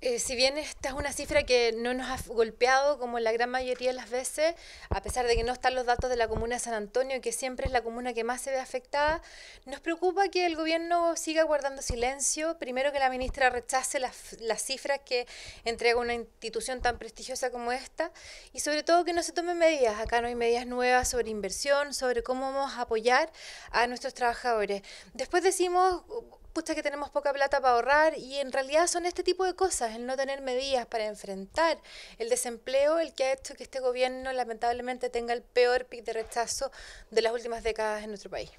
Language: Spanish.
Eh, si bien esta es una cifra que no nos ha golpeado como la gran mayoría de las veces, a pesar de que no están los datos de la comuna de San Antonio, que siempre es la comuna que más se ve afectada, nos preocupa que el gobierno siga guardando silencio. Primero que la ministra rechace las, las cifras que entrega una institución tan prestigiosa como esta y sobre todo que no se tomen medidas. Acá no hay medidas nuevas sobre inversión, sobre cómo vamos a apoyar a nuestros trabajadores. Después decimos gusta que tenemos poca plata para ahorrar y en realidad son este tipo de cosas, el no tener medidas para enfrentar el desempleo, el que ha hecho que este gobierno lamentablemente tenga el peor pic de rechazo de las últimas décadas en nuestro país.